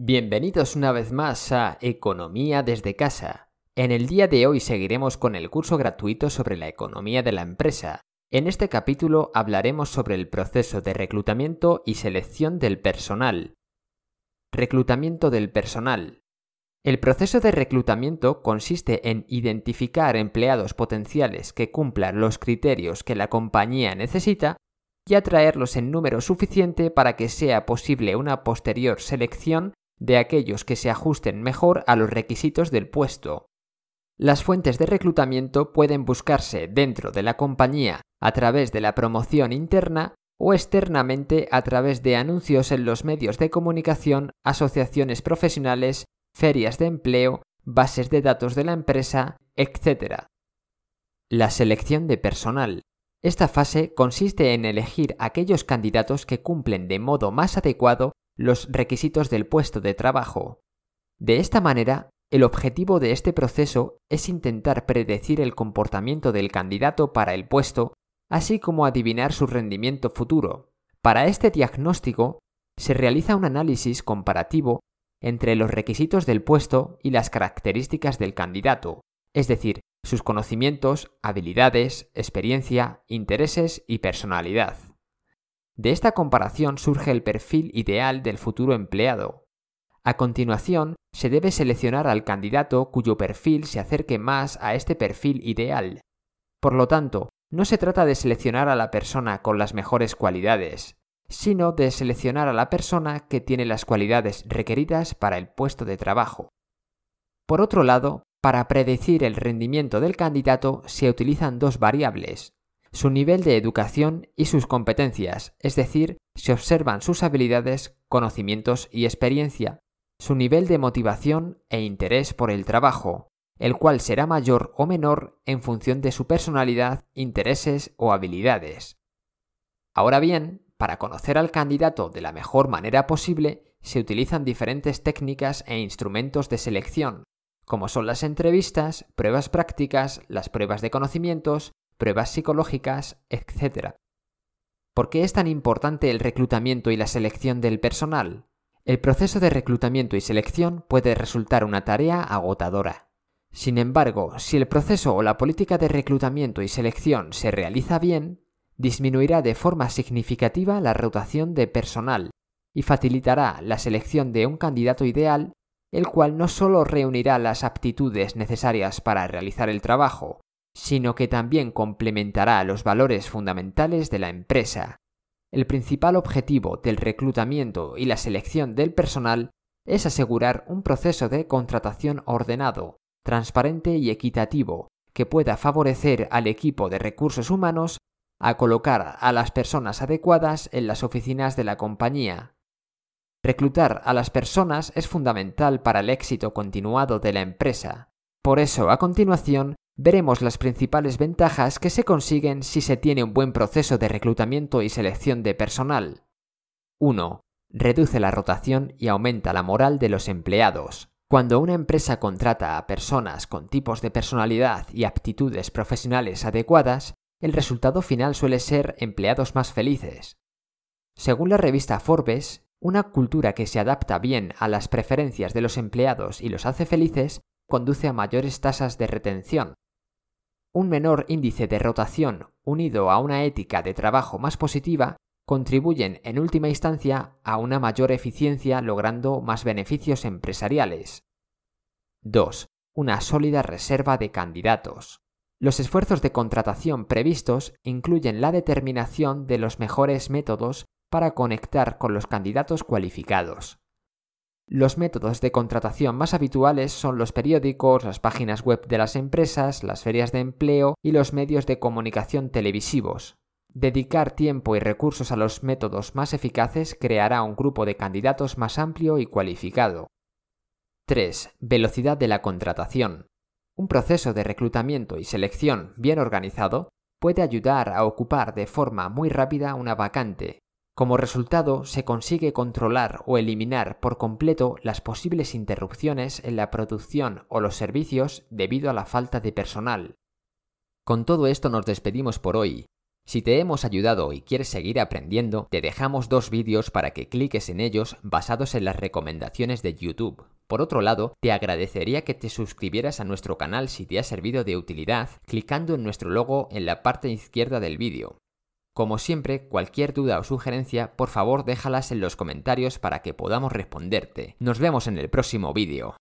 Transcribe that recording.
Bienvenidos una vez más a Economía desde casa. En el día de hoy seguiremos con el curso gratuito sobre la economía de la empresa. En este capítulo hablaremos sobre el proceso de reclutamiento y selección del personal. Reclutamiento del personal. El proceso de reclutamiento consiste en identificar empleados potenciales que cumplan los criterios que la compañía necesita y atraerlos en número suficiente para que sea posible una posterior selección de aquellos que se ajusten mejor a los requisitos del puesto. Las fuentes de reclutamiento pueden buscarse dentro de la compañía a través de la promoción interna o externamente a través de anuncios en los medios de comunicación, asociaciones profesionales, ferias de empleo, bases de datos de la empresa, etc. La selección de personal. Esta fase consiste en elegir aquellos candidatos que cumplen de modo más adecuado los requisitos del puesto de trabajo. De esta manera, el objetivo de este proceso es intentar predecir el comportamiento del candidato para el puesto, así como adivinar su rendimiento futuro. Para este diagnóstico, se realiza un análisis comparativo entre los requisitos del puesto y las características del candidato, es decir, sus conocimientos, habilidades, experiencia, intereses y personalidad. De esta comparación surge el perfil ideal del futuro empleado. A continuación, se debe seleccionar al candidato cuyo perfil se acerque más a este perfil ideal. Por lo tanto, no se trata de seleccionar a la persona con las mejores cualidades, sino de seleccionar a la persona que tiene las cualidades requeridas para el puesto de trabajo. Por otro lado, para predecir el rendimiento del candidato se utilizan dos variables, su nivel de educación y sus competencias, es decir, se observan sus habilidades, conocimientos y experiencia, su nivel de motivación e interés por el trabajo, el cual será mayor o menor en función de su personalidad, intereses o habilidades. Ahora bien, para conocer al candidato de la mejor manera posible, se utilizan diferentes técnicas e instrumentos de selección, como son las entrevistas, pruebas prácticas, las pruebas de conocimientos, pruebas psicológicas, etc. ¿Por qué es tan importante el reclutamiento y la selección del personal? El proceso de reclutamiento y selección puede resultar una tarea agotadora. Sin embargo, si el proceso o la política de reclutamiento y selección se realiza bien, disminuirá de forma significativa la rotación de personal y facilitará la selección de un candidato ideal, el cual no solo reunirá las aptitudes necesarias para realizar el trabajo, sino que también complementará los valores fundamentales de la empresa. El principal objetivo del reclutamiento y la selección del personal es asegurar un proceso de contratación ordenado, transparente y equitativo, que pueda favorecer al equipo de recursos humanos a colocar a las personas adecuadas en las oficinas de la compañía. Reclutar a las personas es fundamental para el éxito continuado de la empresa. Por eso, a continuación, Veremos las principales ventajas que se consiguen si se tiene un buen proceso de reclutamiento y selección de personal. 1. Reduce la rotación y aumenta la moral de los empleados. Cuando una empresa contrata a personas con tipos de personalidad y aptitudes profesionales adecuadas, el resultado final suele ser empleados más felices. Según la revista Forbes, una cultura que se adapta bien a las preferencias de los empleados y los hace felices conduce a mayores tasas de retención, un menor índice de rotación unido a una ética de trabajo más positiva contribuyen en última instancia a una mayor eficiencia logrando más beneficios empresariales. 2. Una sólida reserva de candidatos. Los esfuerzos de contratación previstos incluyen la determinación de los mejores métodos para conectar con los candidatos cualificados. Los métodos de contratación más habituales son los periódicos, las páginas web de las empresas, las ferias de empleo y los medios de comunicación televisivos. Dedicar tiempo y recursos a los métodos más eficaces creará un grupo de candidatos más amplio y cualificado. 3. Velocidad de la contratación. Un proceso de reclutamiento y selección bien organizado puede ayudar a ocupar de forma muy rápida una vacante, como resultado, se consigue controlar o eliminar por completo las posibles interrupciones en la producción o los servicios debido a la falta de personal. Con todo esto nos despedimos por hoy. Si te hemos ayudado y quieres seguir aprendiendo, te dejamos dos vídeos para que cliques en ellos basados en las recomendaciones de YouTube. Por otro lado, te agradecería que te suscribieras a nuestro canal si te ha servido de utilidad, clicando en nuestro logo en la parte izquierda del vídeo. Como siempre, cualquier duda o sugerencia, por favor déjalas en los comentarios para que podamos responderte. Nos vemos en el próximo vídeo.